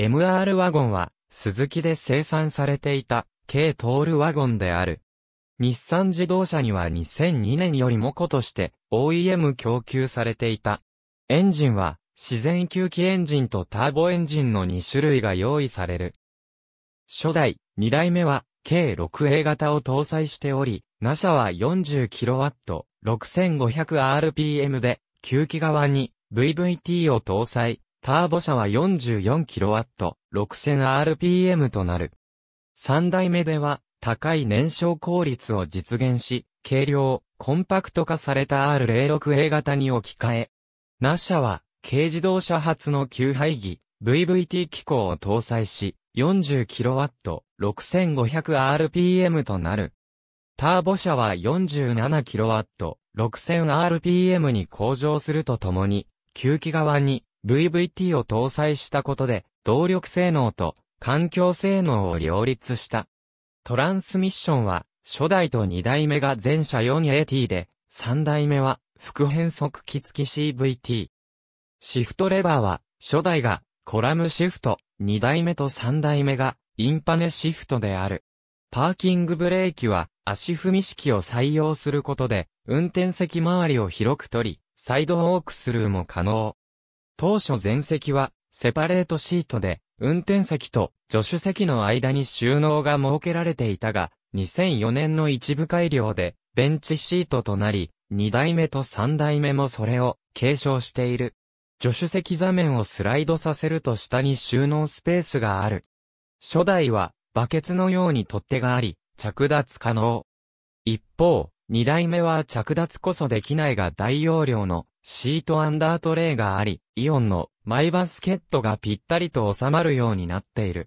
MR ワゴンは、鈴木で生産されていた、軽トールワゴンである。日産自動車には2002年よりも子として OEM 供給されていた。エンジンは自然吸気エンジンとターボエンジンの2種類が用意される。初代、2代目は計 6A 型を搭載しており、ナシャは 40kW、6500rpm で、吸気側に VVT を搭載。ターボ車は 44kW6000rpm となる。3代目では高い燃焼効率を実現し、軽量、コンパクト化された R06A 型に置き換え。ナシャは軽自動車発の給排儀 VVT 機構を搭載し、40kW6500rpm となる。ターボ車は 47kW6000rpm に向上するとともに、吸気側に VVT を搭載したことで、動力性能と環境性能を両立した。トランスミッションは、初代と2代目が全車 4AT で、3代目は、副変速機付き CVT。シフトレバーは、初代が、コラムシフト、2代目と3代目が、インパネシフトである。パーキングブレーキは、足踏み式を採用することで、運転席周りを広く取り、サイドウォークスルーも可能。当初前席は、セパレートシートで、運転席と助手席の間に収納が設けられていたが、2004年の一部改良で、ベンチシートとなり、2代目と3代目もそれを継承している。助手席座面をスライドさせると下に収納スペースがある。初代は、バケツのように取っ手があり、着脱可能。一方、2代目は着脱こそできないが大容量のシートアンダートレイがあり、イオンのマイバスケットがぴったりと収まるようになっている。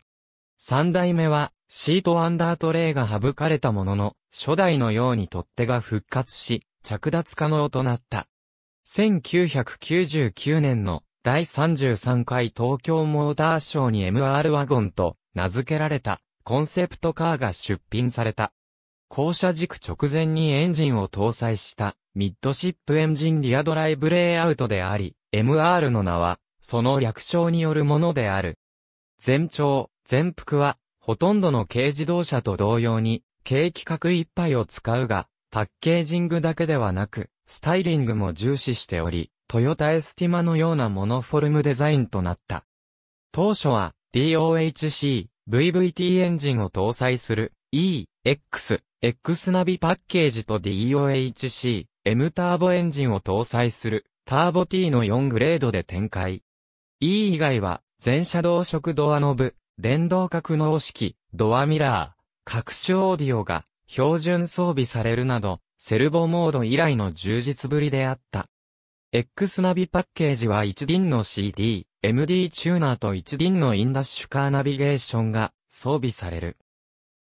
三代目は、シートアンダートレイが省かれたものの、初代のように取っ手が復活し、着脱可能となった。1999年の第33回東京モーターショーに MR ワゴンと名付けられたコンセプトカーが出品された。降車軸直前にエンジンを搭載したミッドシップエンジンリアドライブレイアウトであり、MR の名は、その略称によるものである。全長、全幅は、ほとんどの軽自動車と同様に、軽規格いっぱいを使うが、パッケージングだけではなく、スタイリングも重視しており、トヨタエスティマのようなモノフォルムデザインとなった。当初は、DOHC、VVT エンジンを搭載する、E、X、X ナビパッケージと DOHC、M ターボエンジンを搭載するターボ T の4グレードで展開。E 以外は全車動色ドアノブ、電動格納式、ドアミラー、各種オーディオが標準装備されるなど、セルボモード以来の充実ぶりであった。X ナビパッケージは1輪の CD、MD チューナーと1輪のインダッシュカーナビゲーションが装備される。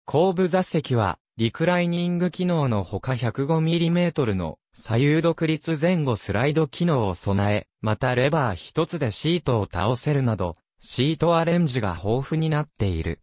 後部座席はリクライニング機能のほか 105mm の左右独立前後スライド機能を備え、またレバー一つでシートを倒せるなど、シートアレンジが豊富になっている。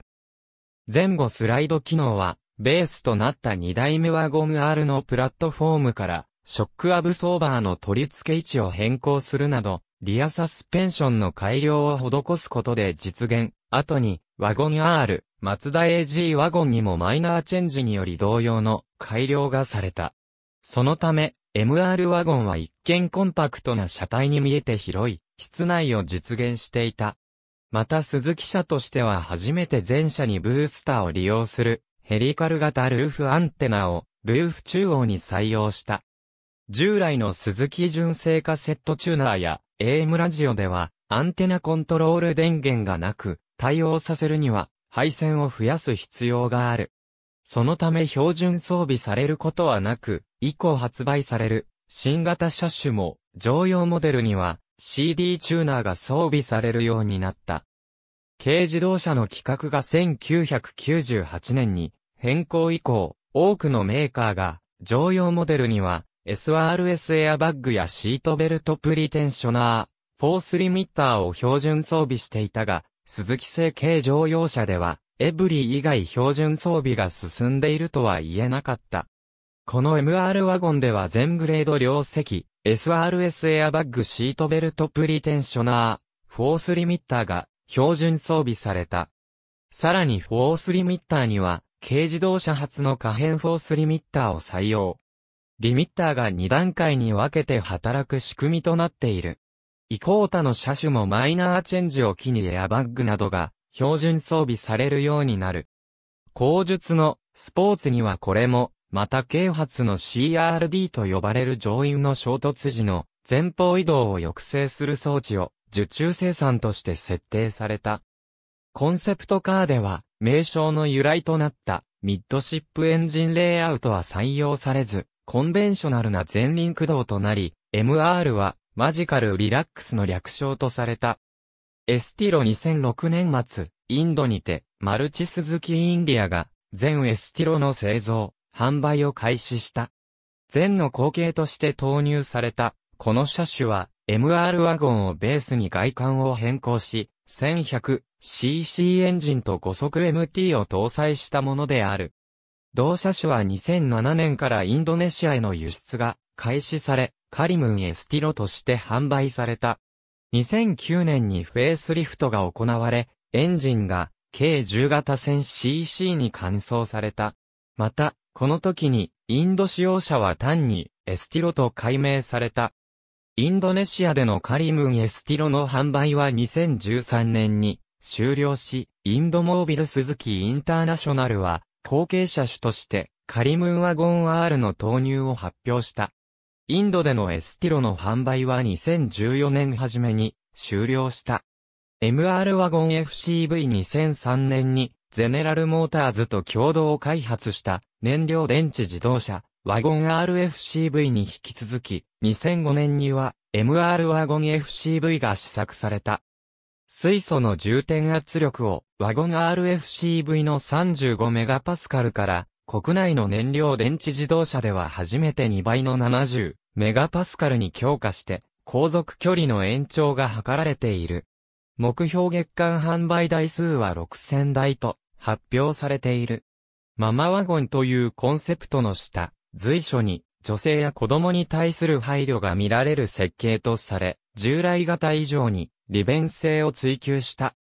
前後スライド機能は、ベースとなった2台目ワゴム R のプラットフォームから、ショックアブソーバーの取り付け位置を変更するなど、リアサスペンションの改良を施すことで実現。後に、ワゴン R、マツダ AG ワゴンにもマイナーチェンジにより同様の改良がされた。そのため、MR ワゴンは一見コンパクトな車体に見えて広い、室内を実現していた。また鈴木車としては初めて全車にブースターを利用する、ヘリカル型ルーフアンテナを、ルーフ中央に採用した。従来の鈴木純正カセットチューナーや AM ラジオではアンテナコントロール電源がなく対応させるには配線を増やす必要がある。そのため標準装備されることはなく、以降発売される新型車種も常用モデルには CD チューナーが装備されるようになった。軽自動車の規格が1998年に変更以降、多くのメーカーが常用モデルには SRS エアバッグやシートベルトプリテンショナー、フォースリミッターを標準装備していたが、鈴木製軽乗用車では、エブリー以外標準装備が進んでいるとは言えなかった。この MR ワゴンでは全グレード両席、SRS エアバッグシートベルトプリテンショナー、フォースリミッターが標準装備された。さらにフォースリミッターには、軽自動車発の可変フォースリミッターを採用。リミッターが2段階に分けて働く仕組みとなっている。イコータの車種もマイナーチェンジを機にエアバッグなどが標準装備されるようになる。後述のスポーツにはこれも、また啓発の CRD と呼ばれる乗員の衝突時の前方移動を抑制する装置を受注生産として設定された。コンセプトカーでは名称の由来となったミッドシップエンジンレイアウトは採用されず、コンベンショナルな前輪駆動となり、MR はマジカルリラックスの略称とされた。エスティロ2006年末、インドにて、マルチスズキインディアが、全エスティロの製造、販売を開始した。全の後継として投入された、この車種は、MR ワゴンをベースに外観を変更し、1100cc エンジンと5速 MT を搭載したものである。同車種は2007年からインドネシアへの輸出が開始され、カリムンエスティロとして販売された。2009年にフェイスリフトが行われ、エンジンが計10型戦 CC に換装された。また、この時にインド使用者は単にエスティロと改名された。インドネシアでのカリムンエスティロの販売は2013年に終了し、インドモービルスズキインターナショナルは後継者種としてカリムンワゴン R の投入を発表した。インドでのエスティロの販売は2014年初めに終了した。MR ワゴン FCV2003 年にゼネラルモーターズと共同開発した燃料電池自動車ワゴン RFCV に引き続き2005年には MR ワゴン FCV が試作された。水素の重点圧力をワゴン RFCV の3 5スカルから国内の燃料電池自動車では初めて2倍の70メガパスカルに強化して、航続距離の延長が図られている。目標月間販売台数は6000台と発表されている。ママワゴンというコンセプトの下、随所に女性や子供に対する配慮が見られる設計とされ、従来型以上に利便性を追求した。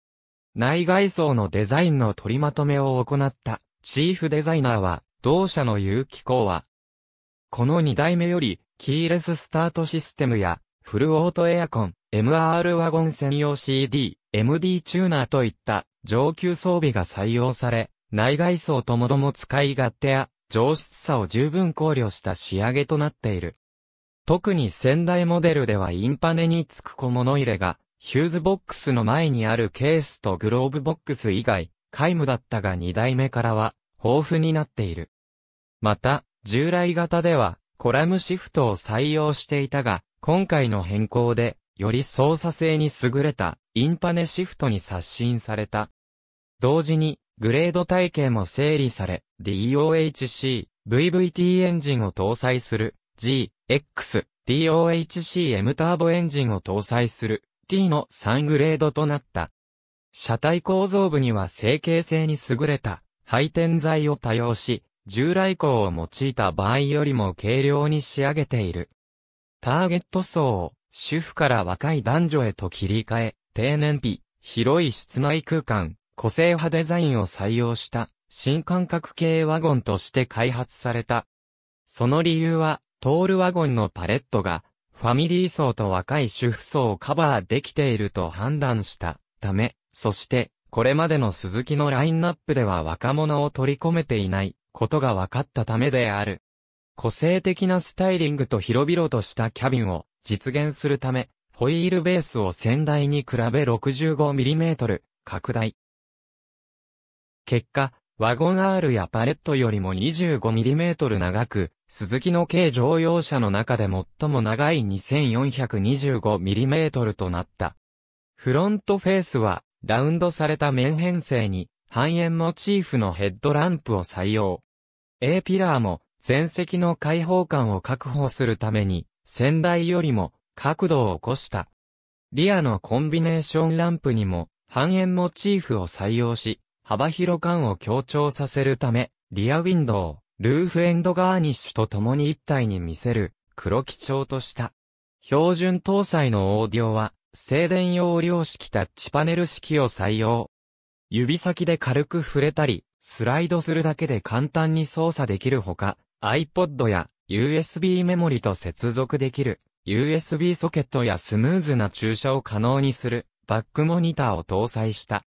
内外装のデザインの取りまとめを行ったチーフデザイナーは、同社の有機工は、この2代目より、キーレススタートシステムや、フルオートエアコン、MR ワゴン専用 CD、MD チューナーといった上級装備が採用され、内外装ともども使い勝手や上質さを十分考慮した仕上げとなっている。特に先代モデルではインパネにつく小物入れが、ヒューズボックスの前にあるケースとグローブボックス以外、皆無だったが2代目からは、豊富になっている。また、従来型では、コラムシフトを採用していたが、今回の変更で、より操作性に優れた、インパネシフトに刷新された。同時に、グレード体系も整理され、DOHC、VVT エンジンを搭載する、G、X、DOHC M ターボエンジンを搭載する、T の3グレードとなった。車体構造部には成形性に優れた配点材を多用し、従来鋼を用いた場合よりも軽量に仕上げている。ターゲット層を主婦から若い男女へと切り替え、低燃費、広い室内空間、個性派デザインを採用した新感覚系ワゴンとして開発された。その理由は、トールワゴンのパレットがファミリー層と若い主婦層をカバーできていると判断したため、そして、これまでの鈴木のラインナップでは若者を取り込めていないことが分かったためである。個性的なスタイリングと広々としたキャビンを実現するため、ホイールベースを先代に比べ 65mm 拡大。結果、ワゴン R やパレットよりも 25mm 長く、鈴木の軽乗用車の中で最も長い 2425mm となった。フロントフェースはラウンドされた面編成に、半円モチーフのヘッドランプを採用。A ピラーも、前席の開放感を確保するために、先代よりも、角度を起こした。リアのコンビネーションランプにも、半円モチーフを採用し、幅広感を強調させるため、リアウィンドウ、ルーフエンドガーニッシュと共に一体に見せる、黒基調とした。標準搭載のオーディオは、静電容量式タッチパネル式を採用。指先で軽く触れたり、スライドするだけで簡単に操作できるほか、iPod や USB メモリと接続できる USB ソケットやスムーズな駐車を可能にするバックモニターを搭載した。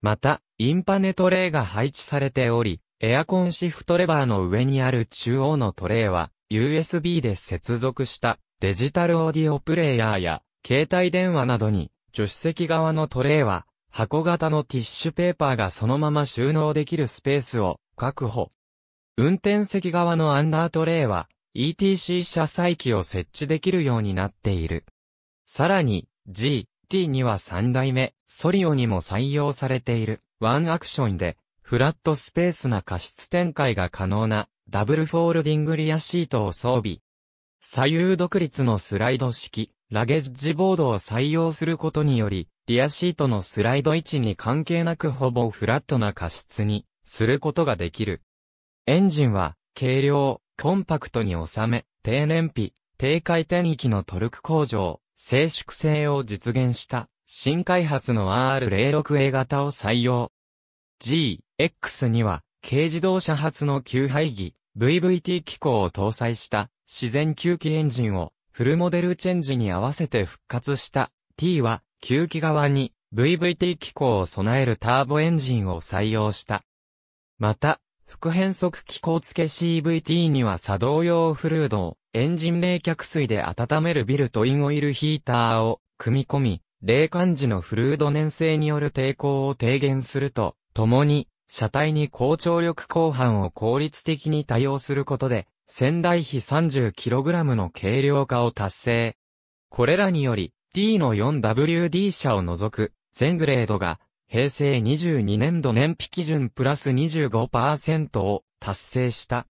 また、インパネトレイが配置されており、エアコンシフトレバーの上にある中央のトレイは USB で接続したデジタルオーディオプレイヤーや携帯電話などに、助手席側のトレイは、箱型のティッシュペーパーがそのまま収納できるスペースを確保。運転席側のアンダートレイは、ETC 車載機を設置できるようになっている。さらに、G、T には3代目、ソリオにも採用されている、ワンアクションで、フラットスペースな過失展開が可能な、ダブルフォールディングリアシートを装備。左右独立のスライド式、ラゲッジボードを採用することにより、リアシートのスライド位置に関係なくほぼフラットな加湿にすることができる。エンジンは、軽量、コンパクトに収め、低燃費、低回転域のトルク向上、静粛性を実現した、新開発の R06A 型を採用。GX には、軽自動車発の給排儀、VVT 機構を搭載した、自然吸気エンジンをフルモデルチェンジに合わせて復活した T は、吸気側に VVT 機構を備えるターボエンジンを採用した。また、副変速機構付け CVT には作動用フルードをエンジン冷却水で温めるビルトインオイルヒーターを組み込み、冷感時のフルード粘性による抵抗を低減すると、ともに、車体に高張力鋼板を効率的に多用することで、仙台比 30kg の軽量化を達成。これらにより、D の 4WD 車を除く、全グレードが、平成22年度燃費基準プラス25%を達成した。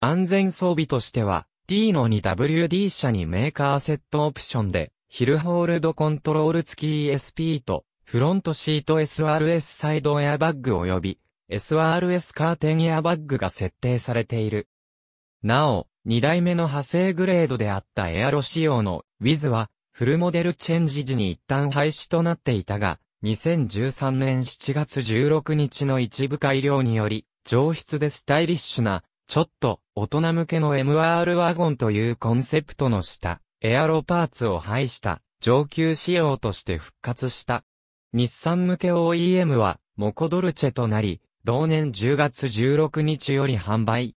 安全装備としては、D の 2WD 車にメーカーセットオプションで、ヒルホールドコントロール付き ESP と、フロントシート SRS サイドエアバッグ及び、SRS カーテンエアバッグが設定されている。なお、二代目の派生グレードであったエアロ仕様のウィズは、フルモデルチェンジ時に一旦廃止となっていたが、2013年7月16日の一部改良により、上質でスタイリッシュな、ちょっと大人向けの MR ワゴンというコンセプトの下、エアロパーツを廃した上級仕様として復活した。日産向け OEM はモコドルチェとなり、同年10月16日より販売。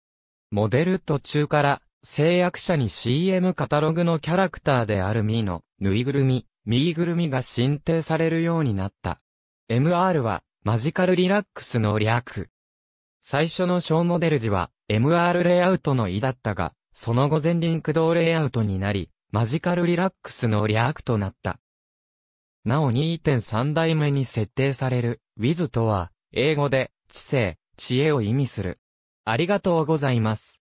モデル途中から、制約者に CM カタログのキャラクターであるミーの、ぬいぐるみ、ミーぐるみが申請されるようになった。MR は、マジカルリラックスの略。最初の小モデル時は、MR レイアウトの意だったが、その後全輪駆動レイアウトになり、マジカルリラックスの略となった。なお2.3代目に設定される、w i z とは、英語で、知性、知恵を意味する。ありがとうございます。